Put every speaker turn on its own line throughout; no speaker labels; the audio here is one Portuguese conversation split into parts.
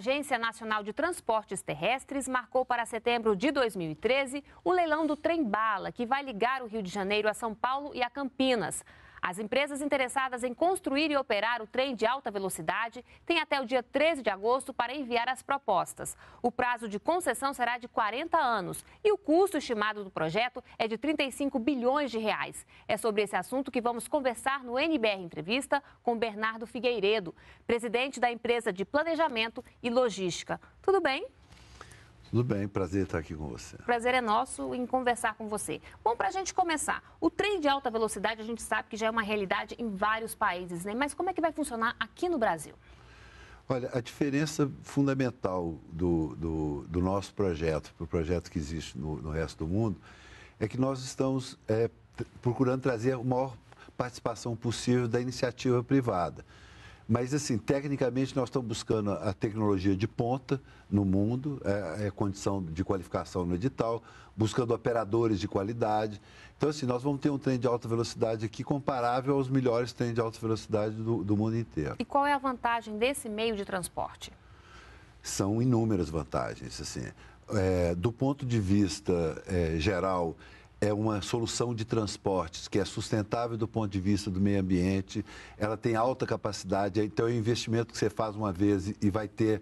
Agência Nacional de Transportes Terrestres marcou para setembro de 2013 o leilão do trem-bala, que vai ligar o Rio de Janeiro a São Paulo e a Campinas. As empresas interessadas em construir e operar o trem de alta velocidade têm até o dia 13 de agosto para enviar as propostas. O prazo de concessão será de 40 anos e o custo estimado do projeto é de 35 bilhões de reais. É sobre esse assunto que vamos conversar no NBR Entrevista com Bernardo Figueiredo, presidente da empresa de Planejamento e Logística. Tudo bem?
Tudo bem, prazer estar aqui com você.
Prazer é nosso em conversar com você. Bom, para a gente começar, o trem de alta velocidade a gente sabe que já é uma realidade em vários países, né? Mas como é que vai funcionar aqui no Brasil?
Olha, a diferença fundamental do, do, do nosso projeto para o projeto que existe no, no, resto do mundo é que nós estamos é, procurando trazer a maior participação possível da iniciativa privada. Mas, assim, tecnicamente, nós estamos buscando a tecnologia de ponta no mundo, é, é condição de qualificação no edital, buscando operadores de qualidade. Então, assim, nós vamos ter um trem de alta velocidade aqui comparável aos melhores trens de alta velocidade do, do mundo inteiro. E
qual é a vantagem desse meio de transporte?
São inúmeras vantagens, assim. É, do ponto de vista é, geral é uma solução de transportes que é sustentável do ponto de vista do meio ambiente, ela tem alta capacidade, então é um investimento que você faz uma vez e vai ter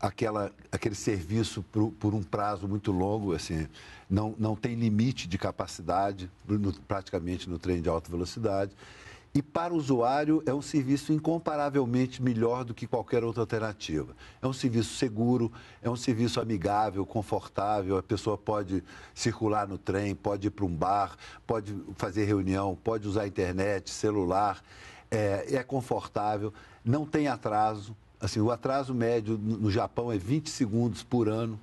aquela, aquele serviço por, por um prazo muito longo, assim, não, não tem limite de capacidade, no, praticamente no trem de alta velocidade. E para o usuário é um serviço incomparavelmente melhor do que qualquer outra alternativa. É um serviço seguro, é um serviço amigável, confortável, a pessoa pode circular no trem, pode ir para um bar, pode fazer reunião, pode usar internet, celular, é, é confortável, não tem atraso. Assim, o atraso médio no Japão é 20 segundos por ano.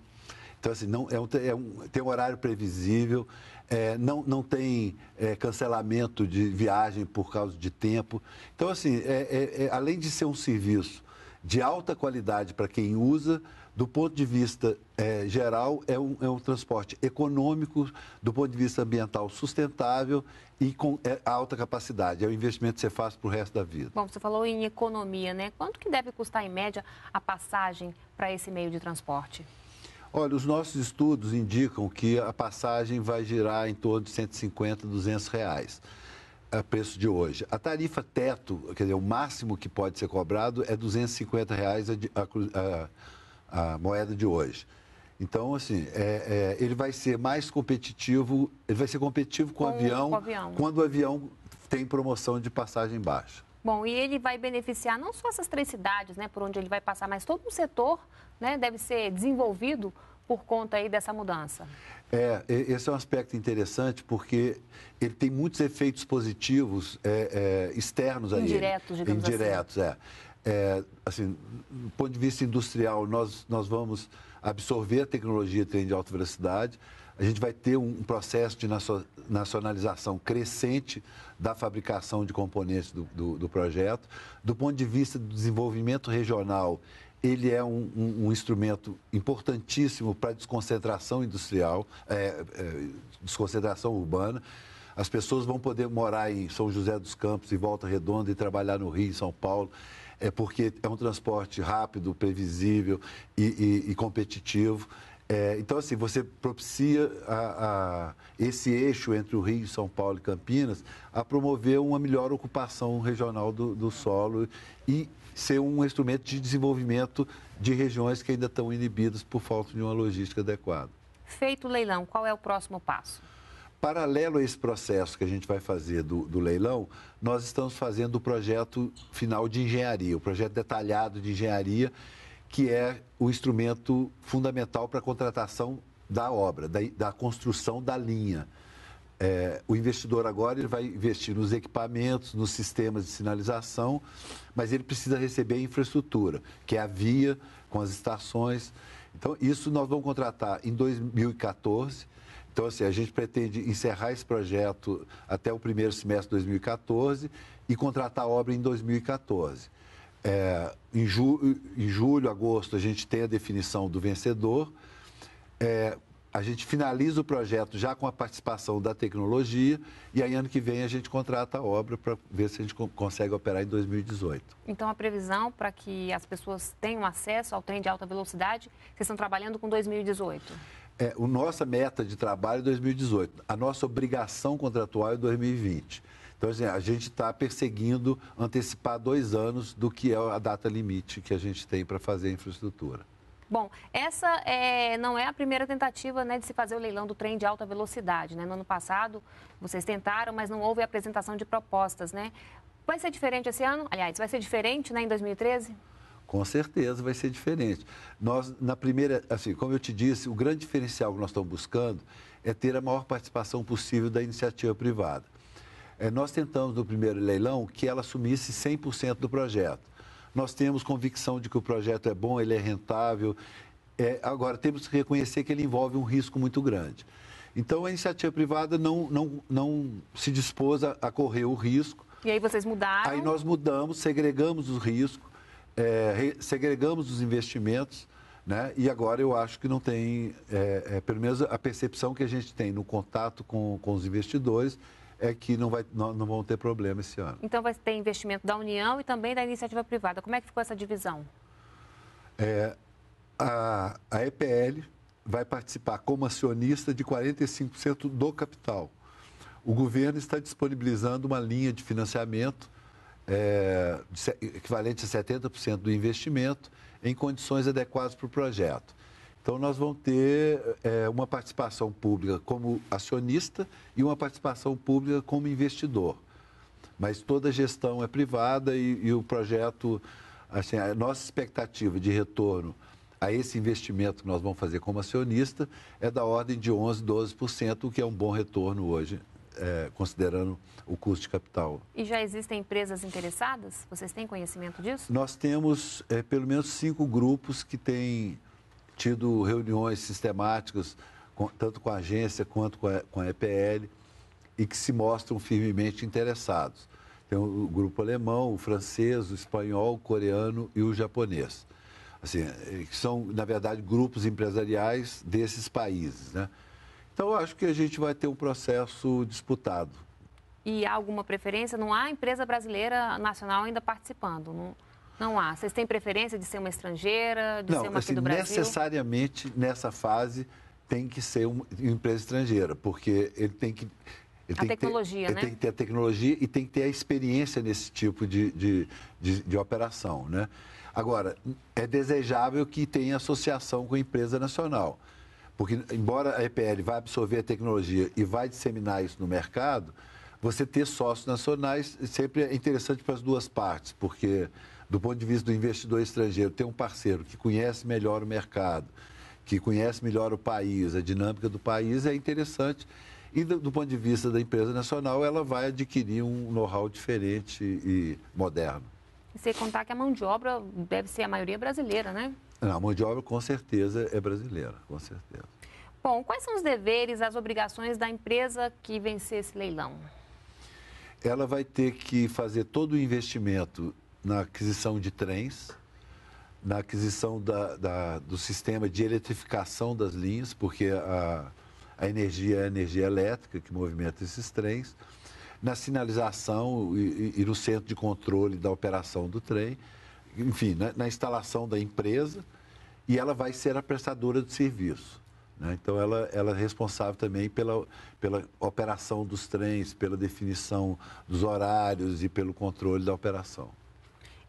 Então, assim, não, é um, é um, tem um horário previsível, é, não, não tem é, cancelamento de viagem por causa de tempo. Então, assim, é, é, é além de ser um serviço de alta qualidade para quem usa, do ponto de vista é, geral, é um, é um transporte econômico, do ponto de vista ambiental sustentável e com alta capacidade. É um investimento que você faz para o resto da vida.
Bom, você falou em economia, né? Quanto que deve custar, em média, a passagem para esse meio de transporte?
Olha, os nossos estudos indicam que a passagem vai girar em torno de 150, 200 reais a preço de hoje. A tarifa teto, quer dizer, o máximo que pode ser cobrado é 250 reais a, a, a moeda de hoje. Então, assim, é, é, ele vai ser mais competitivo, ele vai ser competitivo com, com, o, avião, com o avião quando o avião tem promoção de passagem baixa.
Bom, e ele vai beneficiar não só essas três cidades, né, por onde ele vai passar, mas todo um setor, né, deve ser desenvolvido por conta aí dessa mudança.
É, esse é um aspecto interessante porque ele tem muitos efeitos positivos é, é, externos aí Indiretos, ele. Digamos assim. Indiretos, assim. é. é. Assim, do ponto de vista industrial, nós, nós vamos absorver a tecnologia trem de alta velocidade, a gente vai ter um processo de nacionalização crescente da fabricação de componentes do, do, do projeto. Do ponto de vista do desenvolvimento regional, ele é um, um, um instrumento importantíssimo para desconcentração industrial, é, é, desconcentração urbana. As pessoas vão poder morar em São José dos Campos, em Volta Redonda e trabalhar no Rio, em São Paulo é porque é um transporte rápido, previsível e, e, e competitivo. É, então, assim, você propicia a, a, esse eixo entre o Rio, São Paulo e Campinas a promover uma melhor ocupação regional do, do solo e ser um instrumento de desenvolvimento de regiões que ainda estão inibidas por falta de uma logística adequada.
Feito o leilão, qual é o próximo passo?
Paralelo a esse processo que a gente vai fazer do, do leilão, nós estamos fazendo o projeto final de engenharia, o projeto detalhado de engenharia que é o instrumento fundamental para a contratação da obra, da, da construção da linha. É, o investidor agora ele vai investir nos equipamentos, nos sistemas de sinalização, mas ele precisa receber a infraestrutura, que é a via com as estações. Então, isso nós vamos contratar em 2014. Então, assim, a gente pretende encerrar esse projeto até o primeiro semestre de 2014 e contratar a obra em 2014. É, em, ju, em, julho, agosto, a gente tem a definição do vencedor. É, a gente finaliza o projeto já com a participação da tecnologia e aí ano que vem a gente contrata a obra para ver se a gente consegue operar em 2018.
Então a previsão para que as pessoas tenham acesso ao trem de alta velocidade, vocês estão trabalhando com 2018?
É, a nossa meta de trabalho é 2018, a nossa obrigação contratual é 2020. Então, assim, a gente está perseguindo antecipar dois anos do que é a data limite que a gente tem para fazer a infraestrutura.
Bom, essa é, não é a primeira tentativa né, de se fazer o leilão do trem de alta velocidade. Né? No ano passado, vocês tentaram, mas não houve apresentação de propostas. Né? Vai ser diferente esse ano? Aliás, vai ser diferente né, em 2013?
Com certeza vai ser diferente. Nós, na primeira, assim, como eu te disse, o grande diferencial que nós estamos buscando é ter a maior participação possível da iniciativa privada. É, nós tentamos no primeiro leilão que ela assumisse 100% do projeto. Nós temos convicção de que o projeto é bom, ele é rentável. É, agora, temos que reconhecer que ele envolve um risco muito grande. Então, a iniciativa privada não, não, não se dispôs a, a correr o risco.
E aí vocês mudaram? Aí
nós mudamos, segregamos o risco, é, segregamos os investimentos. Né? E agora eu acho que não tem, é, é, pelo menos a percepção que a gente tem no contato com, com os investidores, é que não, vai, não, não vão ter problema esse ano.
Então vai ter investimento da União e também da iniciativa privada. Como é que ficou essa divisão?
É, a, a EPL vai participar como acionista de 45% do capital. O governo está disponibilizando uma linha de financiamento é, equivalente a 70% do investimento em condições adequadas para o projeto. Então, nós vamos ter é, uma participação pública como acionista e uma participação pública como investidor. Mas toda a gestão é privada e, e o projeto, assim, a nossa expectativa de retorno a esse investimento que nós vamos fazer como acionista é da ordem de 11%, 12%, o que é um bom retorno hoje, é, considerando o custo de capital.
E já existem empresas interessadas? Vocês têm conhecimento disso?
Nós temos é, pelo menos cinco grupos que têm tido reuniões sistemáticas, com, tanto com a agência quanto com a, com a EPL, e que se mostram firmemente interessados. Tem o grupo alemão, o francês, o espanhol, o coreano e o japonês. Assim, é, que são, na verdade, grupos empresariais desses países. Né? Então, eu acho que a gente vai ter um processo disputado.
E há alguma preferência? Não há empresa brasileira nacional ainda participando? Não... Não há. Vocês têm preferência de ser uma estrangeira, de não, ser uma assim, aqui do Brasil?
necessariamente nessa fase tem que ser uma empresa estrangeira, porque ele tem que ele a tecnologia, ter, né? Tem que ter a tecnologia e tem que ter a experiência nesse tipo de, de, de, de, operação, né? Agora, é desejável que tenha associação com a empresa nacional, porque embora a EPL vá absorver a tecnologia e vai disseminar isso no mercado, você ter sócios nacionais sempre é interessante para as duas partes, porque do ponto de vista do investidor estrangeiro, ter um parceiro que conhece melhor o mercado, que conhece melhor o país, a dinâmica do país, é interessante. E do, do ponto de vista da empresa nacional, ela vai adquirir um know-how diferente e moderno.
E contar que a mão de obra deve ser a maioria é brasileira, né?
Não, a mão de obra com certeza é brasileira, com certeza.
Bom, quais são os deveres, as obrigações da empresa que vencer esse leilão?
Ela vai ter que fazer todo o investimento na aquisição de trens, na aquisição da, da, do sistema de eletrificação das linhas, porque a, a energia é a energia elétrica que movimenta esses trens, na sinalização e, e, e no centro de controle da operação do trem, enfim, na, na, instalação da empresa, e ela vai ser a prestadora de serviço. Né? Então, ela, ela é responsável também pela, pela operação dos trens, pela definição dos horários e pelo controle da operação.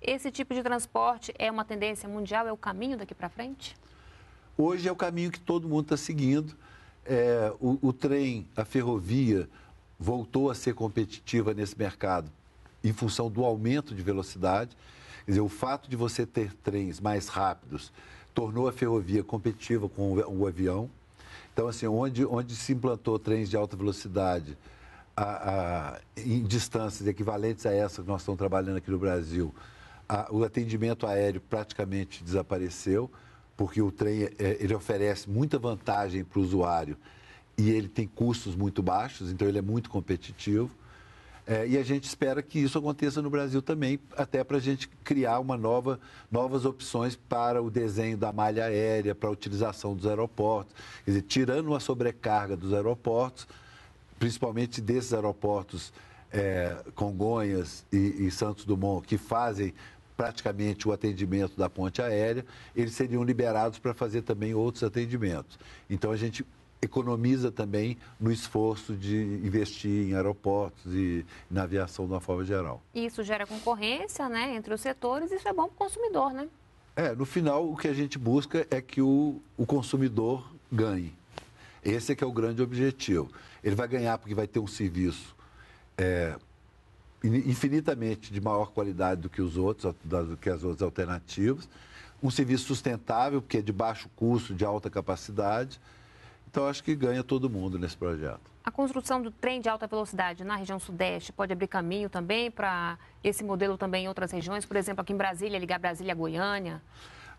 Esse tipo de transporte é uma tendência mundial, é o caminho daqui para frente?
Hoje é o caminho que todo mundo está seguindo. É, o, o trem, a ferrovia voltou a ser competitiva nesse mercado em função do aumento de velocidade. Quer dizer, o fato de você ter trens mais rápidos tornou a ferrovia competitiva com o avião. Então, assim, onde, onde se implantou trens de alta velocidade a, a, em distâncias equivalentes a essa que nós estamos trabalhando aqui no Brasil, a, o atendimento aéreo praticamente desapareceu, porque o trem é, ele oferece muita vantagem para o usuário e ele tem custos muito baixos, então ele é muito competitivo. É, e a gente espera que isso aconteça no Brasil também, até para a gente criar uma nova, novas opções para o desenho da malha aérea, para a utilização dos aeroportos. Quer dizer, tirando a sobrecarga dos aeroportos, principalmente desses aeroportos é, Congonhas e, e Santos Dumont, que fazem praticamente o atendimento da ponte aérea, eles seriam liberados para fazer também outros atendimentos. Então a gente economiza também no esforço de investir em aeroportos e na aviação de uma forma geral.
Isso gera concorrência, né, entre os setores, isso é bom para o consumidor, né?
É, no final o que a gente busca é que o, o consumidor ganhe. Esse é que é o grande objetivo. Ele vai ganhar porque vai ter um serviço é, infinitamente de maior qualidade do que os outros, do que as outras alternativas, um serviço sustentável, porque é de baixo custo, de alta capacidade. Então, acho que ganha todo mundo nesse projeto.
A construção do trem de alta velocidade na região sudeste pode abrir caminho também para esse modelo também em outras regiões? Por exemplo, aqui em Brasília, ligar Brasília a Goiânia?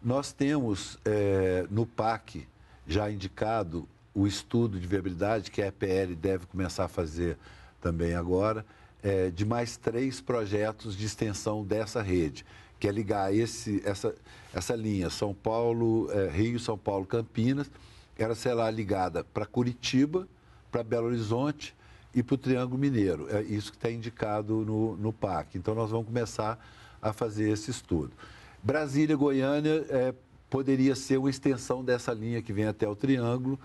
Nós temos é, no PAC já indicado o estudo de viabilidade que a EPL deve começar a fazer também agora, é, de mais três projetos de extensão dessa rede, que é ligar esse, essa, essa linha São Paulo, é, Rio, São Paulo, Campinas, era, sei lá, ligada para Curitiba, para Belo Horizonte e para o Triângulo Mineiro. É isso que está indicado no, no PAC. Então nós vamos começar a fazer esse estudo. Brasília, Goiânia, é, poderia ser uma extensão dessa linha que vem até o Triângulo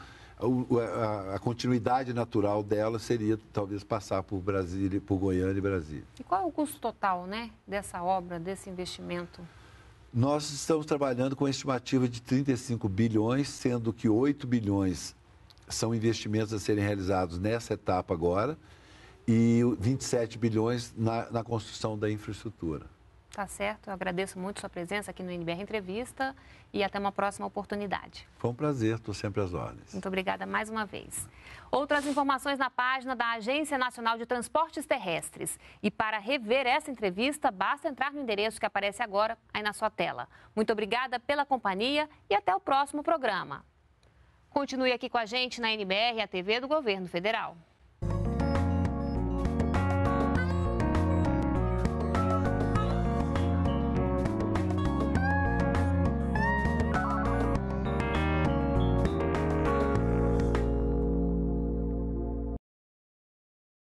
a, continuidade natural dela seria talvez passar por Brasília, por Goiânia e Brasília.
E qual é o custo total, né, dessa obra, desse investimento?
Nós estamos trabalhando com a estimativa de 35 bilhões, sendo que 8 bilhões são investimentos a serem realizados nessa etapa agora e 27 bilhões na, na construção da infraestrutura.
Tá certo. Eu agradeço muito sua presença aqui no NBR Entrevista e até uma próxima oportunidade.
Foi um prazer, estou sempre às ordens.
Muito obrigada mais uma vez. Outras informações na página da Agência Nacional de Transportes Terrestres. E para rever essa entrevista, basta entrar no endereço que aparece agora aí na sua tela. Muito obrigada pela companhia e até o próximo programa. Continue aqui com a gente na NBR, a TV do Governo Federal.